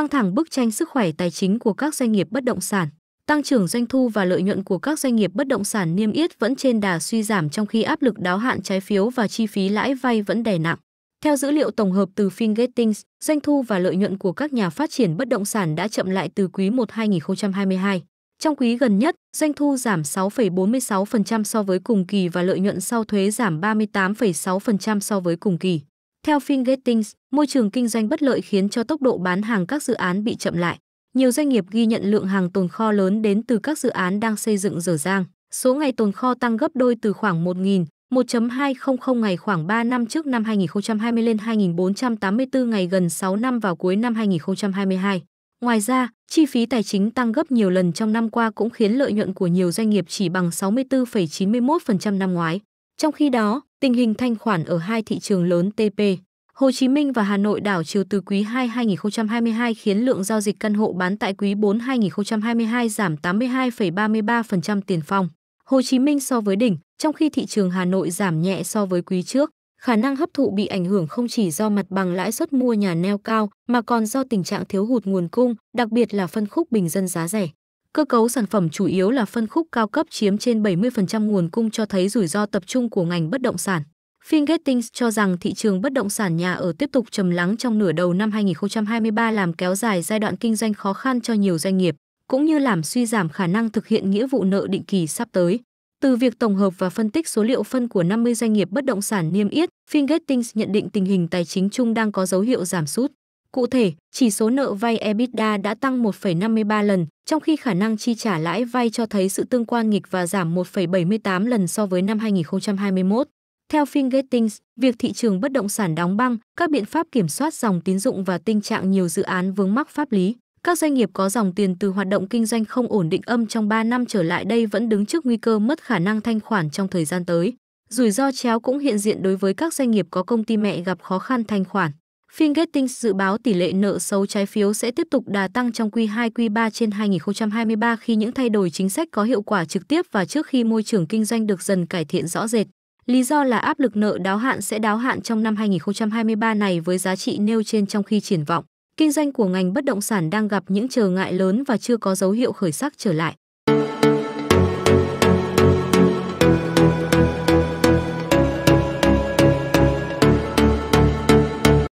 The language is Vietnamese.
căng thẳng bức tranh sức khỏe tài chính của các doanh nghiệp bất động sản. Tăng trưởng doanh thu và lợi nhuận của các doanh nghiệp bất động sản niêm yết vẫn trên đà suy giảm trong khi áp lực đáo hạn trái phiếu và chi phí lãi vay vẫn đè nặng. Theo dữ liệu tổng hợp từ Fingettings, doanh thu và lợi nhuận của các nhà phát triển bất động sản đã chậm lại từ quý 1 2022. Trong quý gần nhất, doanh thu giảm 6,46% so với cùng kỳ và lợi nhuận sau thuế giảm 38,6% so với cùng kỳ. Theo FinGatings, môi trường kinh doanh bất lợi khiến cho tốc độ bán hàng các dự án bị chậm lại. Nhiều doanh nghiệp ghi nhận lượng hàng tồn kho lớn đến từ các dự án đang xây dựng dở dang. Số ngày tồn kho tăng gấp đôi từ khoảng 1.000, 1.200 ngày khoảng 3 năm trước năm 2020 lên 2.484 ngày gần 6 năm vào cuối năm 2022. Ngoài ra, chi phí tài chính tăng gấp nhiều lần trong năm qua cũng khiến lợi nhuận của nhiều doanh nghiệp chỉ bằng 64,91% năm ngoái. Trong khi đó, tình hình thanh khoản ở hai thị trường lớn TP, Hồ Chí Minh và Hà Nội đảo chiều từ quý 2 2022 khiến lượng giao dịch căn hộ bán tại quý 4 2022 giảm 82,33% tiền phong. Hồ Chí Minh so với đỉnh, trong khi thị trường Hà Nội giảm nhẹ so với quý trước. Khả năng hấp thụ bị ảnh hưởng không chỉ do mặt bằng lãi suất mua nhà neo cao mà còn do tình trạng thiếu hụt nguồn cung, đặc biệt là phân khúc bình dân giá rẻ. Cơ cấu sản phẩm chủ yếu là phân khúc cao cấp chiếm trên 70% nguồn cung cho thấy rủi ro tập trung của ngành bất động sản. Fingatings cho rằng thị trường bất động sản nhà ở tiếp tục trầm lắng trong nửa đầu năm 2023 làm kéo dài giai đoạn kinh doanh khó khăn cho nhiều doanh nghiệp, cũng như làm suy giảm khả năng thực hiện nghĩa vụ nợ định kỳ sắp tới. Từ việc tổng hợp và phân tích số liệu phân của 50 doanh nghiệp bất động sản niêm yết, Fingatings nhận định tình hình tài chính chung đang có dấu hiệu giảm sút. Cụ thể, chỉ số nợ vay EBITDA đã tăng 1,53 lần, trong khi khả năng chi trả lãi vay cho thấy sự tương quan nghịch và giảm 1,78 lần so với năm 2021. Theo Fingertings, việc thị trường bất động sản đóng băng, các biện pháp kiểm soát dòng tín dụng và tình trạng nhiều dự án vướng mắc pháp lý, các doanh nghiệp có dòng tiền từ hoạt động kinh doanh không ổn định âm trong 3 năm trở lại đây vẫn đứng trước nguy cơ mất khả năng thanh khoản trong thời gian tới. Rủi ro chéo cũng hiện diện đối với các doanh nghiệp có công ty mẹ gặp khó khăn thanh khoản. Phiên dự báo tỷ lệ nợ xấu trái phiếu sẽ tiếp tục đà tăng trong quý 2 quý 3 trên 2023 khi những thay đổi chính sách có hiệu quả trực tiếp và trước khi môi trường kinh doanh được dần cải thiện rõ rệt. Lý do là áp lực nợ đáo hạn sẽ đáo hạn trong năm 2023 này với giá trị nêu trên trong khi triển vọng. Kinh doanh của ngành bất động sản đang gặp những trở ngại lớn và chưa có dấu hiệu khởi sắc trở lại.